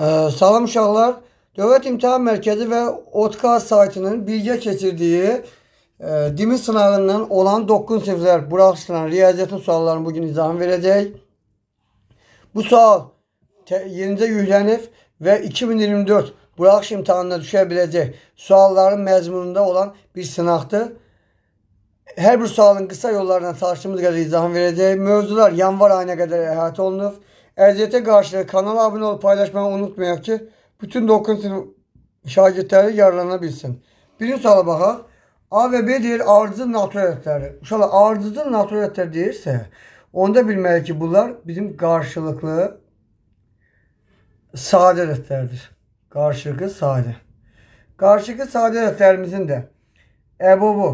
Ee, Salam uşaqlar, Dövlət İmtahan Mərkəzi və OTKA saytının bilgə keçirdiyi e, DİMİ sınavından olan 9 siniflər buraxışılan riyaziyyatın suallarını bugün izahını verəcək. Bu sual yenicə yüklənib və 2024 buraxış imtahanına düşə biləcək sualların məzmununda olan bir sınaqdır. Her bir sualın kısa yollarından çalışdığımız qədər izahını verəcək. Mövzular yanvar ayına qədər əhatə olunub. Eziyete karşı kanala abone olup paylaşmayı unutmayın ki bütün 9 sınıf şagirdleri yararlanabilsin. Birinci suala baxaq. A və B deyir ardıcıl natural ədədləri. Uşaqlar ardıcıl natural ədədlər deyirsə, onda bilməliyik ki, bunlar bizim karşılıklı sadə ədədlərdir. Qarşılıqlı sade. Qarşılıqlı sade ədədlərimizin de əbobu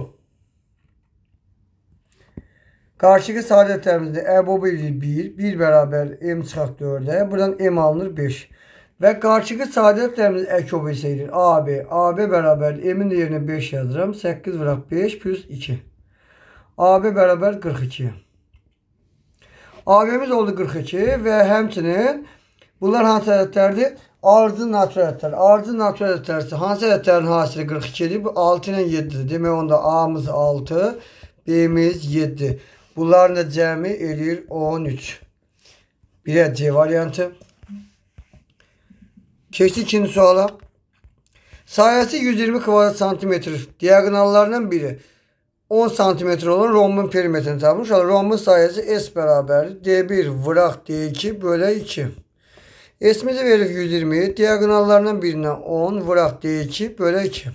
Karşıki saadetlerimizde Ebu Bekir 1, 1 beraber M çıxaq 4'e. Buradan M alınır 5. Ve karşıki saadetlerimiz Ekob iseydir. AB, AB beraber M'in yerine 5 yazırım. 8 bırak 5 plus 2. AB beraber 42. AB'miz oldu 42 ve hemçinin bunlar hansı ədədlərdir? Arzı natural ədədlər. Arzı natural ədədlərsə hansı ədədlərin hasili 42-dir? Bu 6 ilə 7-dir. Demək onda A'mız mız 6, B-miz 7. Bunların da cəmi edir 13. Birə C variantı. Keçdi ikinci suala. Sayısı 120 kvadrat santimetr. Diagonallarından biri 10 santimetre olan rombun perimetrini tapmış. Rombun sayısı S bərabərdir. D1 vıraq D2 bölü 2. S'imizi verib 120. Diagonallarından birine 10 vıraq D2 bölü 2.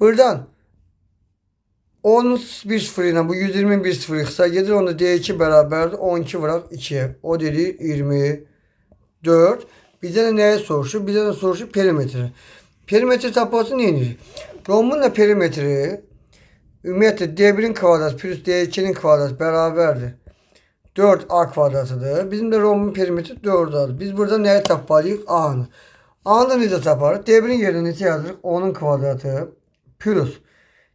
Buradan 10 1 0 ile bu 120 1 0 ise gelir onu D2 beraber 12 bırak 2. O dedi 24. Bize de neye soruşu? Bize de soruşu perimetre. Perimetre tapası neydi? Romunla perimetre ümumiyyətlə d 1in in kvadratı plus D2-nin kvadratı bərabərdir. 4A kvadratıdır. Bizim de romun perimetri 4A'dır. Biz burada neye tapmalıyıq? A'nı. nı A-nı necə D1-in ne necə yazırıq? 10-un kvadratı plus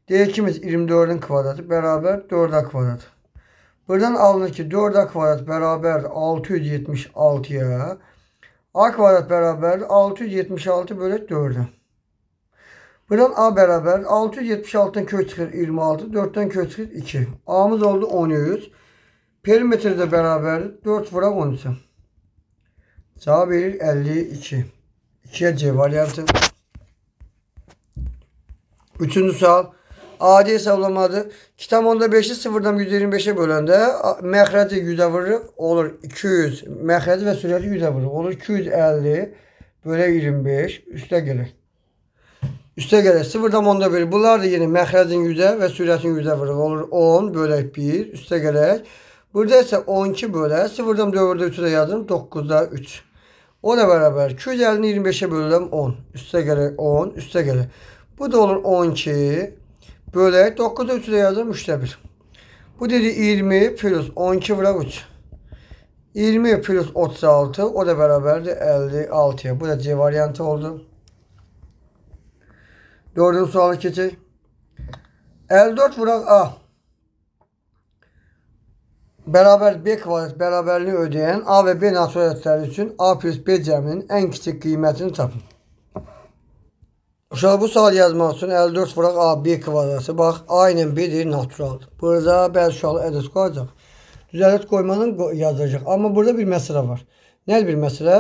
D2'miz 24'ün kvadratı beraber 4A kvadrat. Buradan alınır ki 4A kvadrat beraber 676'ya. A kvadrat beraber 676 bölü 4'e. Buradan A beraber 676'dan kök çıkır 26. 4'ten kök çıkır 2. A'mız oldu 13. de beraber 4 vurak 13. Cevap verir 52. 2'ye C varyantı. Üçüncü sual adi hesablamadır. Kitab onda 5'i sıfırdan 125'e bölende məxrəci 100-ə olur 200. Məxrəci ve sürəti 100-ə olur 250 bölə 25 Üste gəlir. Sıfırdan onda 0.1. Bunlar da yenə məxrəcin 100-ə və sürətin 100-ə olur 10 bölək 1 üstə gələk. Burada isə 12 bölə sıfırdan dan 4-də yazdım, 9-da 3. O da beraber 250'ni 25'e bölürüm 10. Üste gelir 10. Üste gelir. Bu da olur 12. Böyle 9 ölçüde yazılmıştır bir. Bu dedi 20 plus 12 bırak 3. 20 plus 36 o da beraberdi 56'ya. Bu da C varyantı oldu. Dördüncü sualı keçek. 54 vurak A. Beraber B kvalit beraberliği ödeyen A ve B nasıl için A plus B ceminin en küçük kıymetini tapın. Uşaq bu sual yazmaq üçün 54 fıraq A1 kvadrası, bax, A ilə 1 naturaldır. Burada bəzi uşaqlar ədəd qoyacaq. Düzələt qoymanın yazacaq. Amma burada bir məsələ var. Nədir bir məsələ?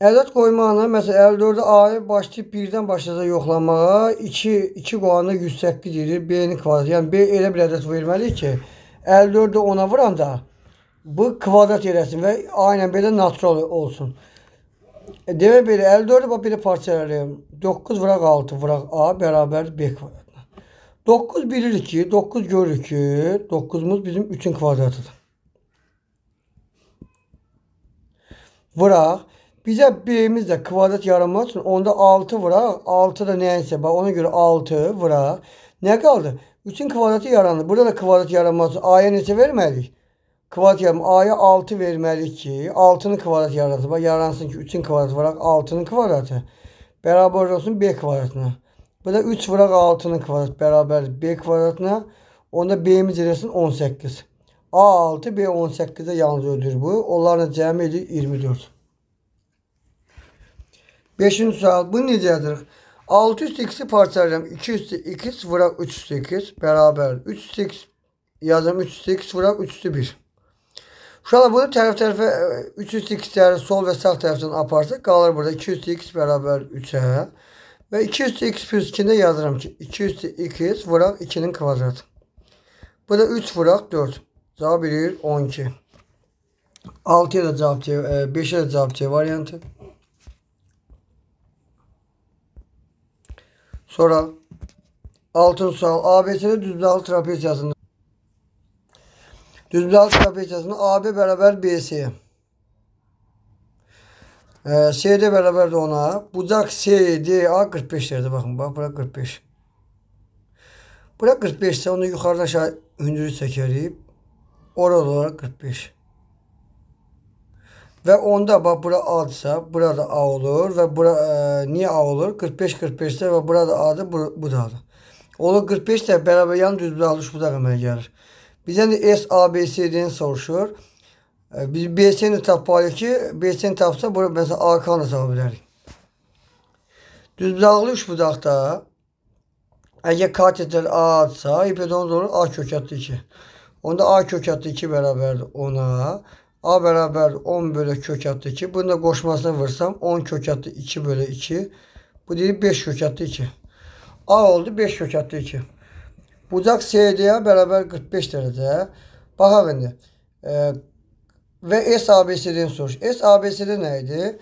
Ədəd qoymanı, məsələn, 54-də A-yı başlayıb 1-dən başlayacaq yoxlamağa, 2, 2 qoyanı 108 edir, B-nin kvadratı. Yəni, B elə bir ədəd verməliyik ki, 54-də 10-a vuranda bu kvadrat eləsin və A ilə B-də natural olsun. E, Demək belə 54-ü bax belə parçalayım. 9 vuraq 6 vuraq A beraber B kvadratına. 9 bilirik ki, 9 görür ki, 9 bizim 3-ün kvadratıdır. Vurak bize B'miz də kvadrat yaramazsın. onda 6 vurak 6 da neyse bax ona göre 6 vurak. Ne kaldı? 3-ün kvadratı yaranır. Burada da kvadrat yaranmaq üçün A-ya Kvarat yarım A'ya 6 vermeli ki 6'nın kvarat yarası var. Yaransın ki 3'ün kvaratı var. 6'nın kvaratı. Beraber olsun B kvaratına. Bu da 3 vurak 6'nın kvaratı beraber B kvaratına. Onda B'miz resim 18. A6 B 18'e yalnız ödür bu. Onların cəmi edir 24. 5-ci sual. Bu necədir? 6 üstü 2'si parçalayacağım. 2 üstü 2 vurak 3 üstü 2 beraber. 3 üstü 2 yazım 3 üstü 2 vurak 3 üstü 1. Şurada bunu taraf tarafa 308 e, yani sol ve sağ taraftan aparsak kalır burada 208 beraber 3'e ve 208 plus 2'ni yazırım ki 208 vurak 2'nin kvadratı. Bu da 3 vurak 4. Cevap verir 12. 6'ya da cevap C, 5'e e, de cevap C varyantı. Sonra altın sual ABC'de düzlü alt trapez yazın. Düzlü alt kapı içerisinde AB beraber BS'ye. Ee, CD beraber de ona. Bucak CDA 45 derdi. Bakın bak bura 45. Bura 45 ise onu yukarıdan aşağı hündürü çekerip oralı olarak 45. Ve onda bak bura A ise burada A olur ve bura e, niye A olur? 45 45 ise ve burada adı bu, bu da A'dır. Olur 45 de beraber yan düz bir alış bu gelir. Bizdən də S, A, B, C-dən soruşur. E, biz BC-ni tapmalıyıq ki, BC-ni tapsa, bura məsələn AK-nı tapa bilərik. Düzbudaqlı üç budaqda əgər katetlər A-dsa, hipodonuz olur A kökətli 2. Onda A kökətli 2 bərabərdir ona. A bərabər 10 bölü kökətli 2. Bunu da qoşmasına vursam 10 kökətli 2 bölü 2. Bu deyir 5 kökətli 2. A oldu 5 kökətli 2. Bucak SD'ye beraber 45 derece. Baha indi. E, və SABC-dən soruş. SABC-də nə idi?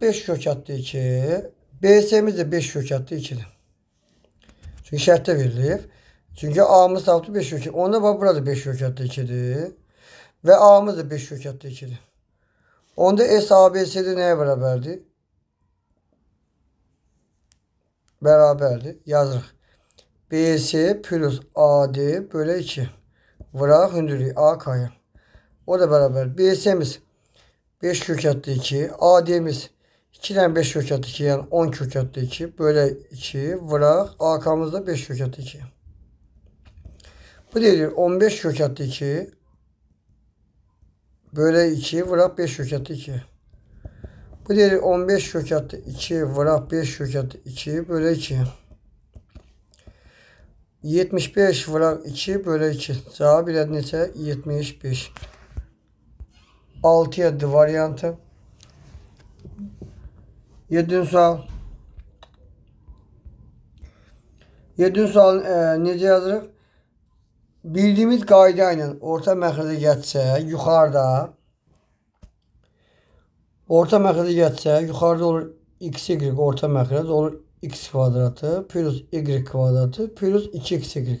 5 kök atdı 2. bc de 5 kök atdı 2-dir. Çünki şərtdə verilib. Çünki a 5 kök. Onda bak burada 5 kök atdı 2-dir. Və da 5 kök atdı 2 Onda SABC-də nəyə bərabərdir? Bərabərdir. Yazırıq. BS plus AD bölü 2. Vıra hündürü AK'ya. O da beraber BS'miz 5 kök attı 2. AD'miz 2'den 5 kök attı 2 yani 10 kök attı 2. bölü 2. Vıra AK'mız da 5 kök attı 2. Bu nedir? 15 kök attı 2. bölü 2. Vıra 5 kök attı 2. Bu nedir? 15 kök attı 2. Vıra 5 kök attı 2. bölü 2. 75 vuran 2 bölə 2. Cavab ilə necə? 75. 6-ya D variantı. 7-ci sual. 7-ci sual e, necə yazırıq? Bildiyimiz qayda ilə orta məxrəcə getsə, yuxarıda orta məxrəcə getsə, yuxarıda olur x, y orta məxrəc, olur x kvadratı plus y kvadratı plus 2x y.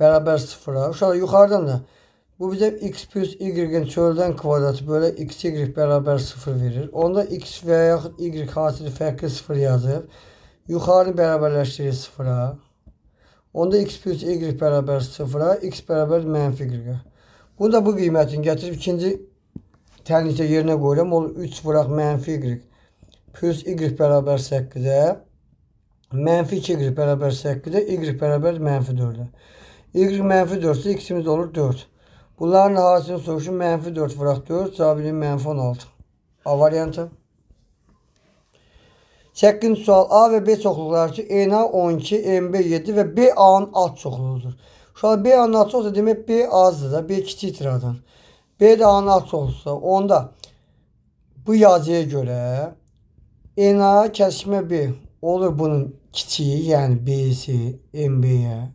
Beraber sıfıra. Uşaqlar yuxarıdan da bu bize x plus y'in çölden kvadratı böyle x y beraber sıfır verir. Onda x veya yaxud y hasili farklı sıfır yazıp yuxarı beraberleştirir sıfıra. Onda x plus y beraber sıfıra, x beraber mənfi y. Bunu da bu qiymətin gətirib ikinci tənlikdə yerinə qoyuram. Olur 3 vuraq mənfi y plus y bərabər 8-ə mənfi 2y bərabər 8-ə y bərabər mənfi 4-ə. y mənfi 4-sə ikisimiz olur 4. Bunların hasilini soruşun. Mənfi 4 vuraq 4. Cavabinin mənfi 16. A variantı. 8-ci sual. A və B çoxluqları ki, ENA 12, MB 7 və BA-nın alt çoxluğudur. Uşaqlar BA-nın alt çoxluğu demək B azdır da, B kiçik tiradan. B də A-nın alt çoxluğudur. Onda bu yazıya görə NA kesme bir olur bunun kiçiyi yani B'si, NB'ye.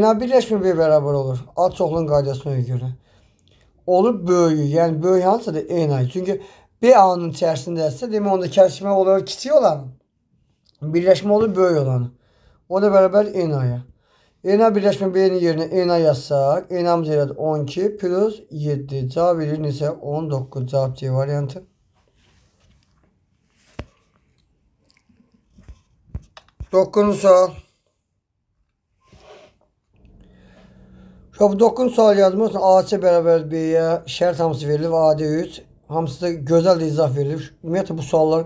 NA birleşme bir beraber olur. Ad çoxlun qaydasına göre. Olur böyü Yani böyü hansısa da NA. Çünkü b A'nın içerisindeyse demek onda kesme olur kiçiyi olan. Birleşme olur böyüyü olan. O da beraber NA'ya. NA birleşme B'nin yerine NA yazsak. NA'mız 12 plus 7. Cevap verir neçə? 19 cevap C variantı. Dokunsal. Şöp dokunsal yazmış, AC beraber B'ye şərt hamısı verilib. AD 3. Hamısı da gözəl də izah verilib. Ümumiyyətlə bu suallar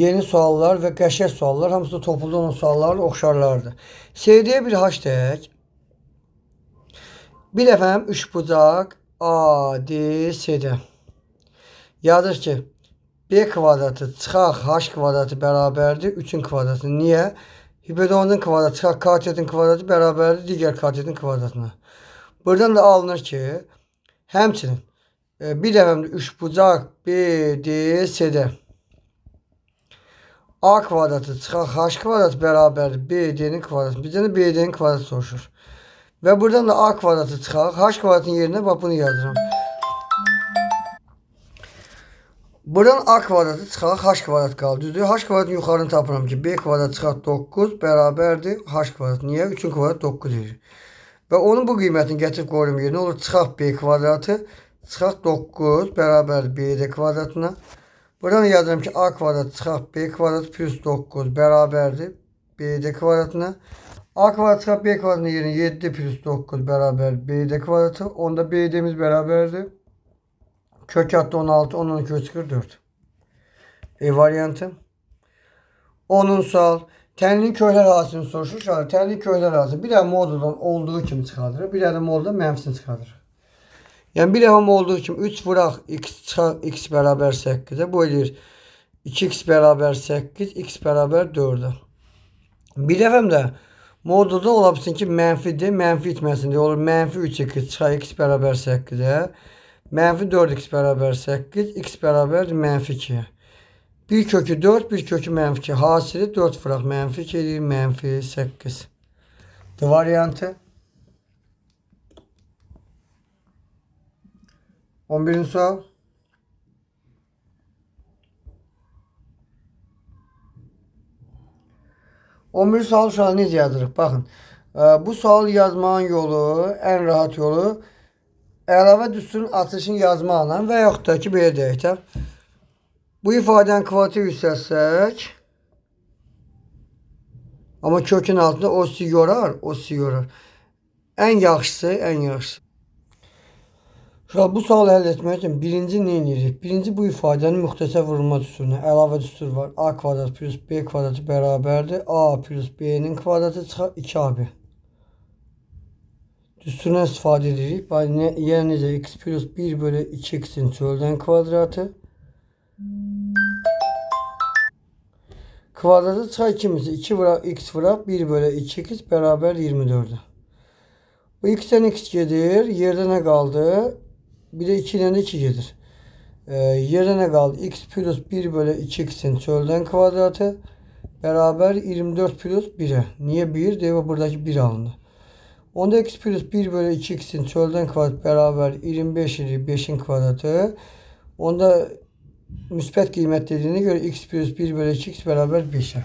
yeni suallar ve qəşəng suallar hamısı da topulda olan suallarla oxşarlardır. Sevdiyə bir hashtag. Bir dəfəm üç bucaq ADC-də. Yazır ki, B kvadratı çıkar H kvadratı beraberdir 3'ün kvadratı. Niye? Hipotenüsün kvadratı çıkar katetin kvadratı beraberdir diğer katetin kvadratına. Buradan da alınır ki həmçinin e, bir dəfəmdə üçbucaq BDC-də A kvadratı çıxar H kvadrat bərabərdir BD-nin kvadratı. Bizdən də BD-nin kvadratı soruşur. Və buradan da A kvadratı çıxar H kvadratın yerine bax bunu yazıram. Buradan A kvadratı çıxar, H kvadrat qalır. Düzdür? H kvadratın yuxarını tapıram ki, B kvadrat çıxar 9 bərabərdir H kvadrat. Niyə? 3-ün kvadrat 9 edir. Və onun bu qiymətini gətirib qoyuram yerinə. Olur çıxaq B kvadratı, çıxaq 9 bərabər BD kvadratına. Buradan yazıram ki, A kvadrat çıxaq B kvadrat plus 9 bərabərdir BD kvadratına. A kvadrat çıxaq B kvadratına yerinə 7 plus 9 bərabər BD kvadratı. Onda BD-miz bərabərdir. Kök hattı 16, 10, 12, 3, 44. E variantı. Onunsal. Tənlik köylər ərazisini soruşursan, tənlik köylər ərazisi bir dəfə modulun olduğu kimi çıxardır, bir dəfə modulun mənfisini çıxardır. Yəni bir dəfə olduğu kimi 3 vuraq x çıxar x bərabər 8-ə bu eləyir 2x bərabər 8, x bərabər 4-ə. Bir dəfə də modulda ola bilsin ki, mənfidir, mənfi itməsin deyə olur. Mənfi 3x çıxar x bərabər 8-ə. Mənfi 4x bərabər 8, x bərabərdir mənfi 2. 1 kökü 4, 1 kökü mənfi 2. Hasili 4 fıraq mənfi 2 edir, mənfi 8. D variantı. 11-ci sual. On bir sual uşağı necə yazırıq? Baxın, e, bu sual yazmağın yolu, ən rahat yolu əlavə düsturun açılışını yazmaqla və yaxud da ki, belə deyək də, bu ifadəni kvatir yüksəlsək, amma kökün altında o si yorar, o si yorar. Ən yaxşısı, ən yaxşısı. Uşaq, bu sualı həll etmək üçün birinci nə edirik? Birinci bu ifadənin müxtəsər vurulma düsturuna əlavə düstur var. A kvadrat plus B kvadratı bərabərdir. A plus B-nin kvadratı çıxar 2AB. Üstüne istifade edecek. Yani yerinize x plus 1 bölü 2x'in türden kvadratı. Kvadratı say kimisi 2 bırak x bırak 1 bölü 2x beraber 24'e. Bu x'ten x gelir. Yerden ne kaldı? Bir de 2'den 2 gelir. Ee, yerine kaldı x plus 1 bölü 2x'in türden kvadratı beraber 24 plus 1'e. Niye 1? Diye buradaki 1 alındı. Onda x plus 1 bölü 2x'in çölden kvadrat beraber 25 idi 5'in kvadratı. Onda müspet kıymet dediğine göre x plus 1 bölü 2x beraber 5'e.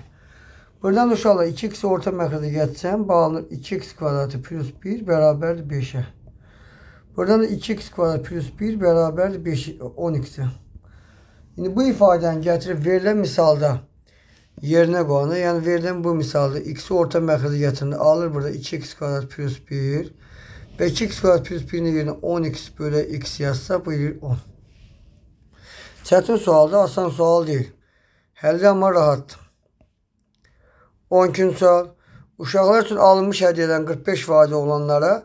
Buradan uşaqla 2x orta məxrəcə gətirsəm, bağlanır 2x kvadratı plus 1 bərabər 5-ə. Buradan da 2x kvadrat plus 1 bərabər 5 10x-ə. İndi bu ifadəni gətirib verilən misalda yerine koyana yani verilen bu misalda x'i orta merkeze yatırını alır burada 2x kvadrat plus 1 ve 2x kvadrat plus 1'in yerine 10x bölü x yazsa bu gelir 10. Çetin sualda asan sual değil. Həlli ama rahat. 12-ci sual. Uşaqlar üçün alınmış hədiyyədən 45 vaiz oğlanlara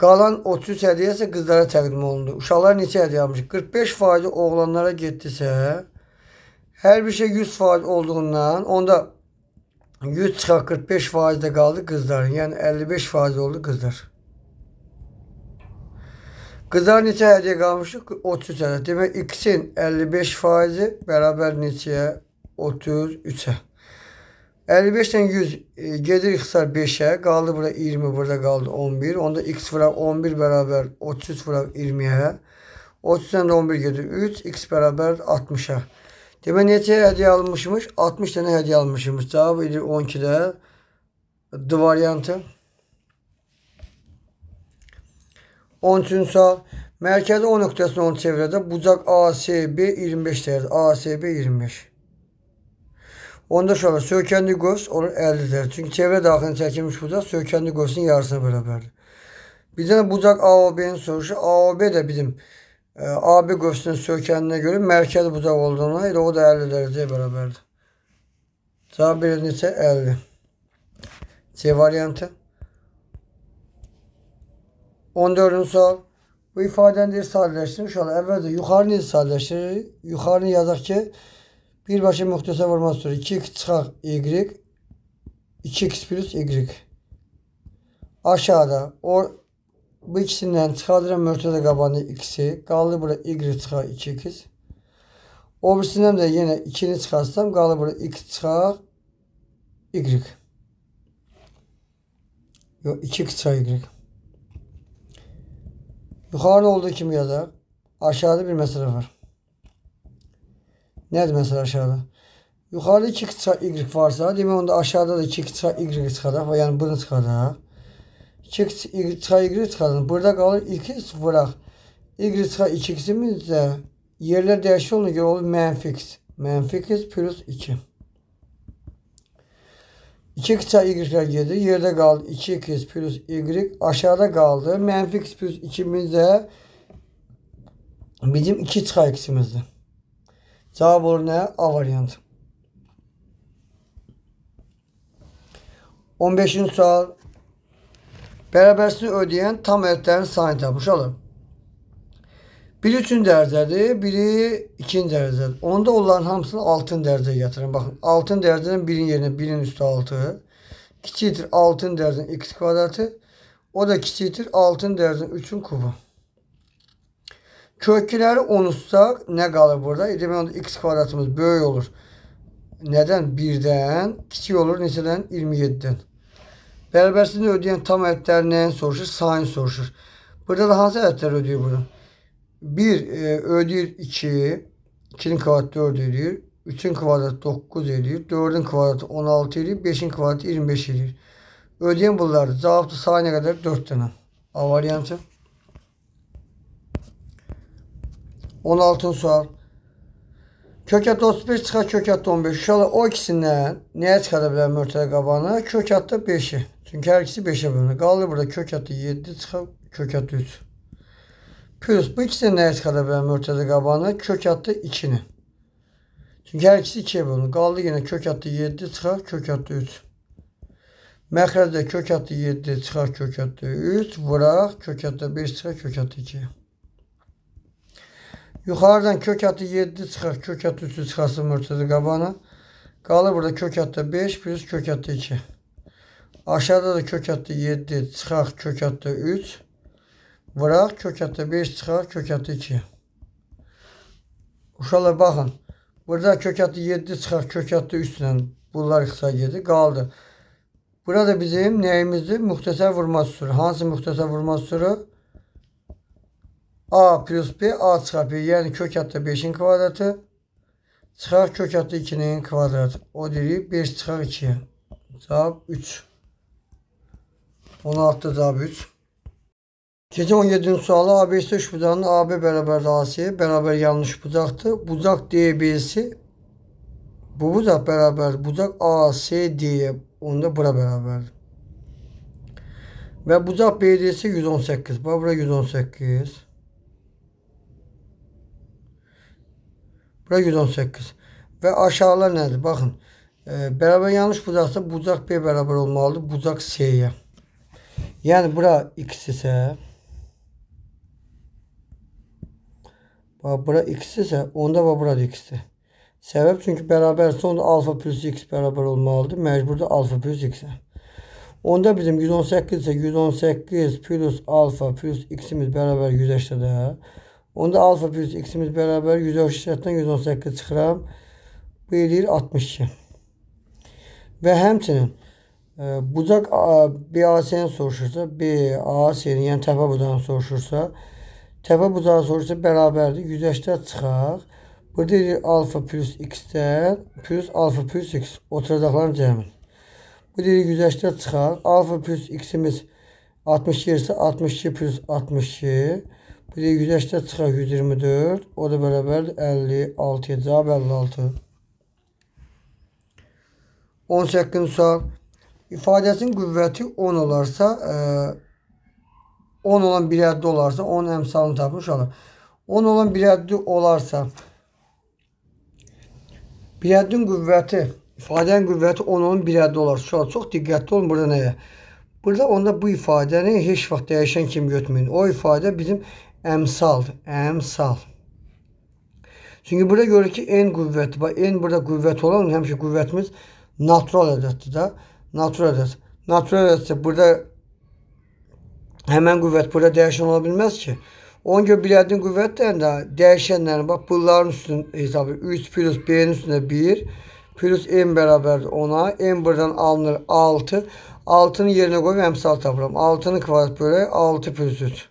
Qalan 33 hədiyyə isə qızlara təqdim olundu. Uşaqlar neçə hədiyyə almış? 45 faizi oğlanlara getdisə, Her bir şey 100 faiz olduğundan onda 100 çıkar 45 faizde kaldı kızlar. Yani 55 faiz oldu kızlar. Kızlar neçə hədiyyə qalmışdı? 33 ədəd. Demək, x-in 55 faizi bərabər neçəyə? 33-ə. 55 ilə 100 gedir xısar 5'ə. Qaldı burada 20, burada qaldı 11. Onda x vurak 11 beraber 33 vurak 20'ə. 30 ilə 11 gedir 3. x beraber 60'ə. Demək neçə hədiyyə almışmış? 60 dənə hədiyyə almışmış. Cavab edir 12-də. D variantı. 13-cü sual. Mərkəzi O nöqtəsinin 10 çevrədə bucaq ASB 25 dərəcə. ASB 25. Onda şöyle sökəndi qövs olur 50 dərəcə. Çünki çevrə daxilində çəkilmiş bucaq sökəndi qövsün yarısına bərabərdir. Bir dənə bucaq AOB-nin soruşu. AOB də bizim e, ee, abi göğsünün sökenine göre merkez bucak olduğuna ile o da 50 dereceye beraberdi. Cevap birinin ise 50. C varyantı. 14. sual. Bu ifadenin bir sadeleştirmiş olalım. Evvelde yukarını sadeleştirir. Yukarını yazak ki bir başı muhtesa vurma 2x çıkar y 2x plus y. Aşağıda or bu ikisinden çıkardıram ortada kabanı x'i. Kaldı burada y çıkar 2x. O birisinden de yine 2'ni çıkarsam kaldı burada x çıkar y. Yok 2 çıkar y. Yukarıda olduğu kimi yazar? Aşağıda bir mesele var. Nedir mesela aşağıda? Yukarıda 2 çıkar y varsa demek onda aşağıda da 2 çıkar y çıkar. Yani bunu çıkar. Çıks y çıka y çıkalım. Burada kalır 2 sıfırak. Y çıka 2x'imiz de yerler değişiyor ona göre olur menfi x. Menfi x plus 2. 2 kısa y'ler girdi. Yerde kaldı 2 x plus y. Aşağıda kaldı. Menfi x plus 2'miz de bizim 2 çıka x'imizdi. Cevap olur ne? A variantı. 15. sual Bərabərsini ödəyən tam ədədlərin sayını tapmışalım. Biri üçün dərəcədir, biri ikinci dərəcədir. Onda onların hamısını altın dərəcəyə gətirin. Baxın, altın dərəcənin birin yerinə birin üstü 6. Kiçikdir altın dərəcənin x kvadratı. O da kiçikdir altın dərəcənin 3-ün kubu. Kökləri 10 utsaq nə qalır burada? E, demək onda x kvadratımız böyük olur. Nədən? 1-dən. Kiçik olur neçədən? 27-dən. Berbersini ödeyen tam ayetler soruşur? Sahin soruşur. Burada da hangi ayetler ödüyor bunu? Bir e, ödüyor 2. İki, dört ödüyor, üçün ediyor. dokuz ödüyor, dördün ediyor. on altı ödüyor, beşin 5'in yirmi beş ödüyor. Ödeyen bunlar. Cevapta sahne kadar dört tane. A varyantı. 16'ın sual. Kökat 35 çıkar kökat 15. Uşaqlar o ikisindən nəyə çıxara bilər mörtədə qabağına? Kökatda 5 Çünki hər ikisi 5-ə bölünür. Qalır burada kök əti 7 çıxıb kök əti 3. Plus bu ikisindən nəyə çıxara bilərəm mürtəzə qabağını? Kök əti 2-ni. Çünki hər ikisi 2-yə bölünür. Qaldı yenə kök əti 7 çıxar kök əti 3. Məxrəcdə kök əti 7 çıxar kök əti 3. Vuraq kök əti 5 çıxar kök əti 2. Yuxarıdan kök əti 7 çıxar kök əti 3 çıxarsın mürtəzə qabağını. Qalır burada kök ətdə 5 plus kök ətdə 2. Aşağıda da kök hattı 7, çıxaq kök hattı 3. Vıraq kök hattı 5, çıxaq kök hattı 2. Uşaqlar baxın. Burada kök hattı 7, çıxaq kök hattı 3 ilə bunlar ixtisar gedir. Qaldı. Burada bizim nəyimizdir? Müxtəsər vurma süturu. Hansı müxtəsər vurma süturu? A plus B A çarpı yəni kök hattı 5-in kvadratı çıxar kök hattı 2-nin kvadratı. O deyir 5 çıxar 2-yə. Cavab 3. 16 zabit. Gece 17'nin sualı ABS 3 budağının AB beraber AS'ye beraber yanlış budaktı. Budak DB'si bu budak beraber budak diye onda bura beraber. Ve budak BD'si 118. Bura 118. Bura 118. Ve aşağılar nedir? Bakın. E, beraber yanlış budaksa budak B beraber olmalıdır. Budak S'ye. Yani bura x ise bura x ise onda ve burada x'dir. Sebep çünki bərabərsə onda alfa plus x bərabər olmalıdır. Məcburdur alfa plus x Onda bizim 118 isə 118 plus alfa plus x'imiz imiz bərabər 180-də. Onda alfa plus x'imiz imiz bərabər 180-dən 118 çıxıram. Bu eləyir 62. Və həmçinin bucaq BAC-dən soruşursa, BAC, yəni təpə bucağını soruşursa, təpə bucağı soruşursa bərabərdir 180 çıxaq. Burada deyir alfa plus x-dən plus alfa plus x oturacaqların cəmi. Bu deyir 180 çıxaq. Alfa plus x-imiz 62 isə 62 plus 62. Bu deyir 180 çıxaq 124. O da bərabərdir 56-ya. Cavab 56. 18-ci sual ifadəsinin qüvvəti 10 olarsa, 10 e, olan bir əddi olarsa, 10 əmsalını tapmış olar. 10 olan bir əddi olarsa, bir əddin qüvvəti, ifadənin qüvvəti 10 olan bir əddi olarsa, uşaqlar, çox diqqətli olun burada nəyə? Burada onda bu ifadəni heç vaxt dəyişən kimi götürməyin. O ifadə bizim əmsaldır, əmsal. Çünki burada görürük ki, n qüvvəti var. n burada qüvvət olan, həmişə qüvvətimiz natural ədəddir də. Natural adres. Natural adresse burada hemen kuvvet burada değişen olabilmez ki. Onca bilədin qüvvətdən də dəyişənlərin, bax bunların üstün hesabı 3 plus B-nin üstündə 1 plus M bərabərdir ona. M buradan alınır 6. 6 yerine yerinə qoyub əmsal tapıram. 6-nı kvadrat bölək 6 plus 3.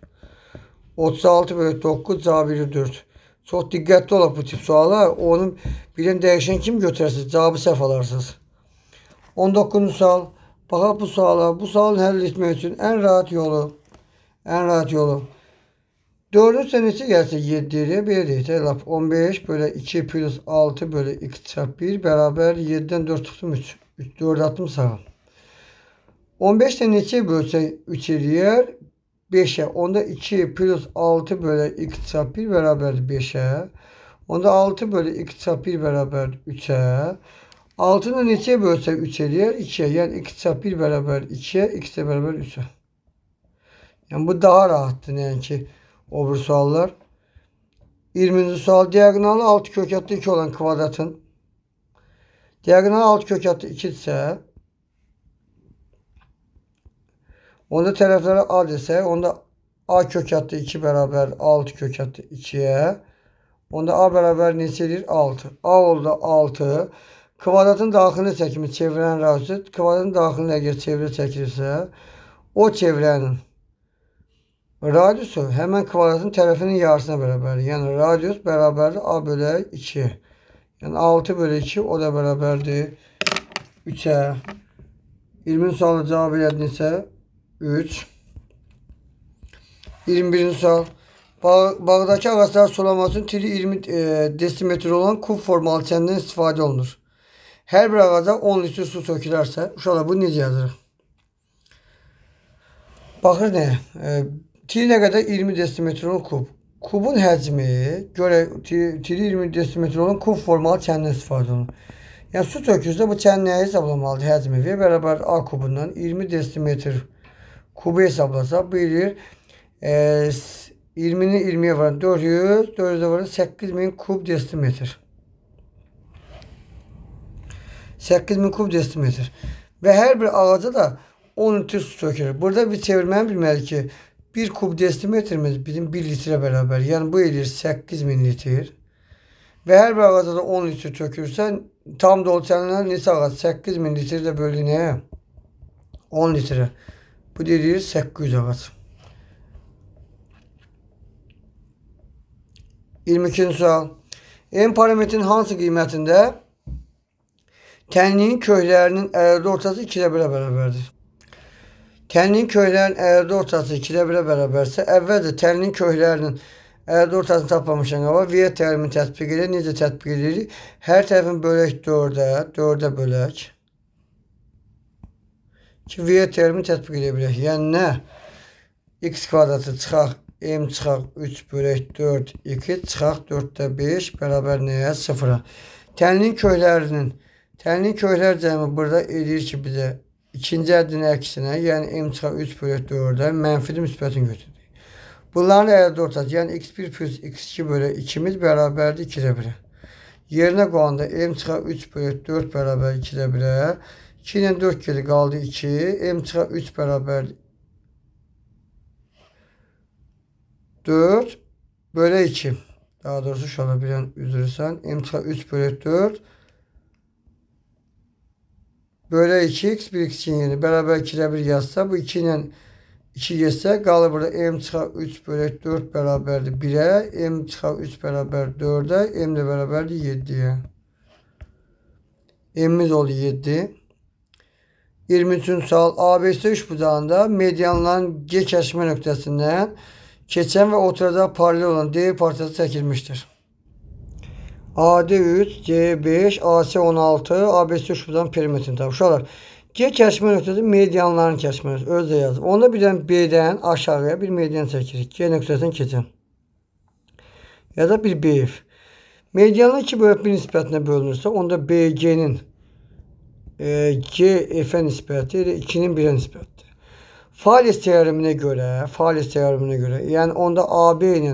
36 bölək 9 cavabı 4. Çox diqqətli olaq bu tip suallar. Onun birini değişen kim götürəsiniz? Cavabı səhv alarsınız. 19-cu sual. Baxa bu suala. Bu sualın həll etmək üçün ən rahat yolu. Ən rahat yolu. 4-ün sən neçə gəlsə 7-yə verdik. Lap 15 bölə 2 plus 6 bölə 2 çap 1 bərabər 7-dən 4 çıxdım 3. 4 atdım sağa. 15-də neçə bölsək 3 eləyər? 5-ə. Onda 2 plus 6 bölə 2 çap 1 bərabər 5-ə. Onda 6 bölə 2 çap 1 bərabər 3-ə. 6'nı neçeye bölsek 3'e 2'ye yani 2 çarpı 1 beraber 2'ye 2 de beraber 3'e. Yani bu daha rahattı yani ki öbür suallar. 20. sual diagonali 6 kök attı 2 olan kvadratın diagonali 6 kök attı 2 ise onda tarafları A dese onda A kök attı 2 beraber 6 kök attı 2'ye onda A beraber neçedir? 6. A oldu 6. kvadratın daxilinə çəkimi çevrənin razıdır. Kvadratın daxilinə əgər çevrə çəkilirsə, o çevrənin radiusu həmən kvadratın tərəfinin yarısına bərabərdir. Yəni radius bərabərdir a bölə 2. Yəni 6 bölə 2 o da bərabərdir 3-ə. 20-ci sualın cavabı elədinizsə 3. 21-ci sual. Bağ, bağdakı ağacları sulaması üçün tiri 20 e, desimetr olan kub formalı çəndən istifadə olunur. Hər bir ağaca 10 litr su tökülərsə, uşaqlar bunu necə yazırıq? Baxır nə? E, til nə qədər 20 desimetrun kub. Kubun həcmi görə tili 20 desimetrun kub formalı çəndən istifadə olunur. Yəni su tökülsə bu çən nəyə hesablamalıdır? Həcmi və bərabər A kubundan 20 desimetr kubu hesablasaq bu eləyir e, 20-ni 20-yə varan 400, 400-ə varan 8000 kub desimetr. 8000 kub desimetr və hər bir ağaca da 10 litr su tökür. Burada biz çevirməni bilməliyik ki, 1 kub desimetrimiz bizim 1 litrə bərabər. Yəni bu edir 8000 litr. Və hər bir ağaca da 10 litr tökürsən, tam dolçanlar neçə ağac? 8000 litr də bölü nəyə? 10 litrə. Bu deyir 800 ağac. 22-ci sual. M parametrin hansı qiymətində Kənliyin köylərinin ərədə ortası 2-lə 1-ə bərabərdir. Kənliyin köylərinin ərədə ortası 2-lə 1-ə bərabərsə, əvvəlcə kənliyin köylərinin ərədə ortasını tapmamışan qaba V təlimini tətbiq edir. Necə tətbiq edirik? Hər tərəfin bölək 4-ə, 4-ə bölək. Ki V terimini tətbiq edə bilək. Yəni nə? X kvadratı çıxaq, M çıxaq 3 bölək 4, 2 çıxaq 4-də 5 bərabər nəyə? 0-a. Tənlin köylərinin Təlinin köklər cəmi burada eləyir ki, bizə ikinci həddin əksinə, yəni m çıxar 3 bölək 4-də mənfili müsbətini götürdük. Bunların əldə ortası, yəni x1 plus x2 bölək 2-miz bərabərdir 2-də 1-ə. Yerinə qoyanda m çıxar 3 bölək 4 bərabər 2-də 1-ə. 2 ilə 4 geri qaldı 2. M çıxar 3 bərabər 4 bölə 2. Daha doğrusu şöyle bilen üzülürsən. M çıxar 3 bölə 4 Böyle 2x 1x'in yerine beraber 2'de 1 yazsa bu 2 ile 2 geçse kalır burada m çıkar 3 bölü 4 beraberdi 1'e. m çıkar 3 beraber 4'e. m de beraberdi 7'ye. m'imiz oldu 7. 23'ün sağ ABS 3 budağında G geçeşme noktasından geçen ve ortada paralel olan D parçası çekilmiştir. AD3, C5, AC16, ABC şubudan perimetrində. Uşaqlar, G kəsmə nöqtəsi medianların kəsmə nöqtəsi. Özdə yazıb. Onda birdən B-dən aşağıya bir median çəkirik. G nöqtəsini keçəm. Ya da bir BF. Medianın 2 bölüb 1 nisbətinə bölünürsə, onda BG-nin e, GF-ə nisbəti 2-nin 1-ə nisbətdir. Falis teoreminə görə, falis teoreminə görə, yəni onda AB ilə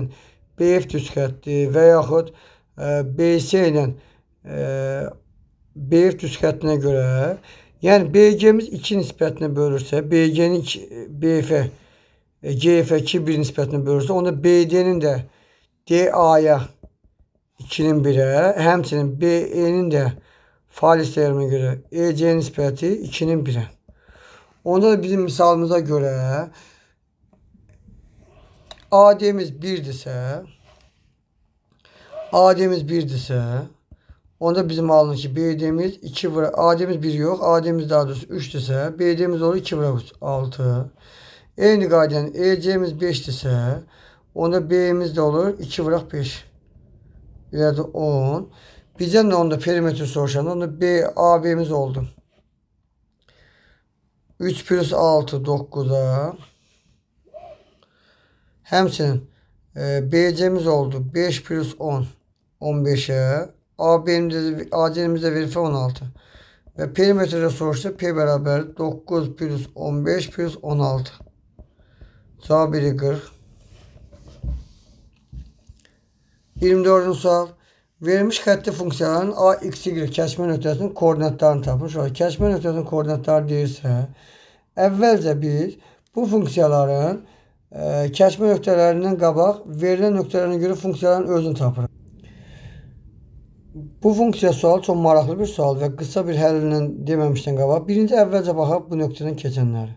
BF düz xətti və yaxud BF Ee, BC ile BF düz göre, yani yəni BC-miz 2 nisbətinə bölürsə, BC-nin BF-ə e, GF-ə 2 1 nisbətinə bölürsə, onda BD'nin nin də DA-ya 2-nin 1-ə, həmçinin BE-nin də faal hissələrinə görə EC nisbəti 2-nin Onda da bizim misalımıza göre AD-miz 1 AD'miz 1 ise onda bizim alınır BD'miz 2 bırak. AD'miz 1 yok. AD'miz daha doğrusu 3 ise BD'miz olur 2 bırak 6. En gayden EC'miz 5 ise onda B'miz de olur 2 bırak 5. da 10. Bizden de onda perimetre soruşan onda B, A AB'miz oldu. 3 plus 6 9'a hem senin e, BC'miz oldu 5 plus 10 15'e. A birimde, A dilimizde verifi 16. Ve perimetre sonuçta pi beraber 9 plus 15 plus 16. Sağ biri 40. 24'ün sağ verilmiş katli fonksiyonların a, x, y kesme noktasının koordinatlarını tapmış. Şöyle kesme noktasının koordinatları değilse evvelce biz bu fonksiyonların e, kesme noktalarının qabaq verilen nöqtələrə göre funksiyaların özünü tapırız. Bu funksiya sual çox maraqlı bir sual və qısa bir həllindən deməmişdən qabaq, birinci əvvəlcə baxaq bu nöqtədən keçənləri.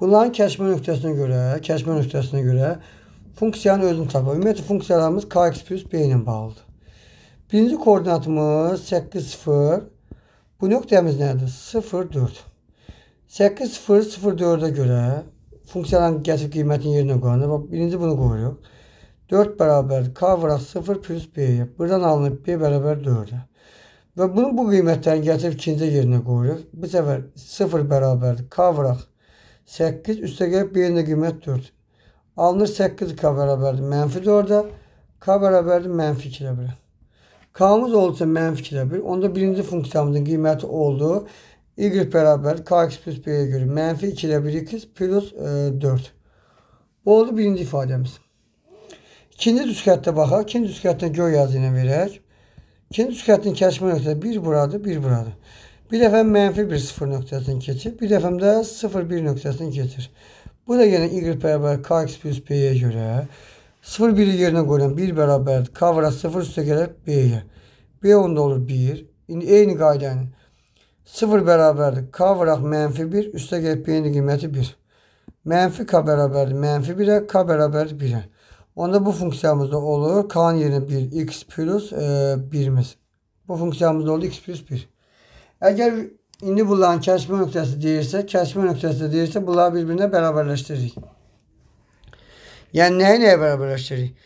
Bunların kəşmə nöqtəsinə görə, kəşmə nöqtəsinə görə funksiyanın özünü tapır. Ümumiyyətlə funksiyalarımız kx plus b ilə bağlıdır. Birinci koordinatımız 8 0. Bu nöqtəmiz nədir? 0 4. 8 0 0 4-ə görə funksiyaların gətirib qiymətini yerinə qoyanda bax birinci bunu qoyuruq. 4 bərabər k vura 0 plus b-yə. Buradan alınıb b bərabər 4-ə. Və bunu bu qiymətlərini gətirib ikinci yerinə qoyuruq. Bu səfər 0 bərabərdir. K vuraq 8 üstə gəlib B-nin qiymət 4. Alınır 8 K bərabərdir. Mənfi 4-ə. K bərabərdir mənfi 2 1-ə. K-mız olsa mənfi 2 1. Onda birinci funksiyamızın qiyməti oldu. Y bərabər KX plus B-yə görə mənfi 2 1 2 plus e, 4. Bu oldu birinci ifadəmiz. İkinci düz xəttə baxaq. İkinci düz xəttinə göy yazı ilə verək. İkinci düz xəttin kəsmə nöqtəsi 1 buradır, 1 buradır. Bir dəfə mənfi bir sıfır nöqtəsini keçir. Bir dəfəm də 0,1 nöqtəsini keçir. Bu da yenə y bərabər kx plus b-yə görə 0,1-i yerinə qoyuram. 1 bərabərdir. K vura 0 üstə gəlir b-yə. B onda olur 1. İndi eyni qayda ilə 0 bərabərdir. K vuraq mənfi 1 üstə gəlir b-nin qiyməti 1. Mənfi k bərabərdir. Mənfi 1-ə, k bərabərdir 1-ə. Onda bu funksiyonumuzda olur. K'nın yerine 1 x plus e, Bu funksiyonumuzda oldu x plus 1. Eğer indi bulunan kesme noktası değilse, kesme noktası değilse bunları birbirine beraberleştiririk. Yani neyi neye beraberleştiririk?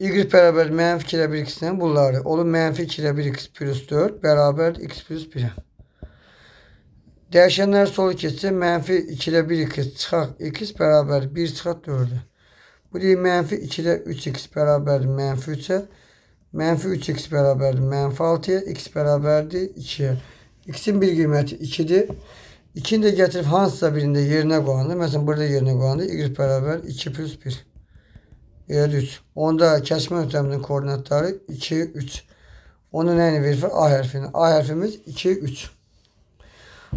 Y beraber menfi 2 ile 1 x'den bunları. Olur menfi 2 ile 1 x plus 4 beraber x plus 1'e. Dəyişənlər sol keçsə, mənfi 2 ile 1 x çıxaq 2 beraber 1 çıxaq 4 bu Burayı menfi 2 ile 3x beraber menfi 3'e. Menfi 3x beraber menfi 6'ya. X beraberdi 2'ye. X'in bir kıymeti 2'di. 2'ni de getirip hansısa birinde yerine koyandı. Mesela burada yerine koyandı. Y beraber 2 plus 1. Eğer 3. Onda kesme yönteminin koordinatları 2, 3. Onun en bir harfi A harfini. A harfimiz 2, 3.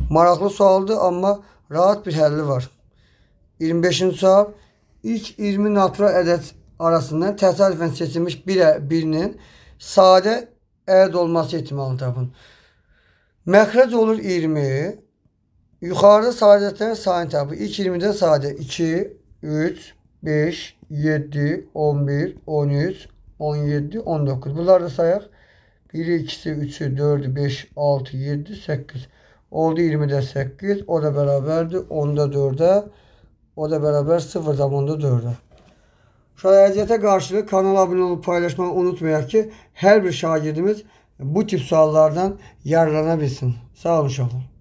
Maraklı sualdı ama rahat bir həlli var. 25. sual ilk 20 natural ədəd arasından təsadüfən seçilmiş bir, birinin sadə ərd olması ehtimalını tapın. Məxrəc olur 20. Yuxarıda sadətlərin sayını tapın. İlk 20-də sadə 2, 3, 5, 7, 11, 13, 17, 19. Bunları da sayaq. 1, 2, 3, 4, 5, 6, 7, 8. Oldu 20-də 8. O da bərabərdir. 10-da 4-ə O da beraber sıfırdan onda dörde. Şayadiyete karşılık kanala abone olup paylaşmayı unutmayak ki her bir şagirdimiz bu tip suallardan yararlanabilsin. Sağ olun inşallah.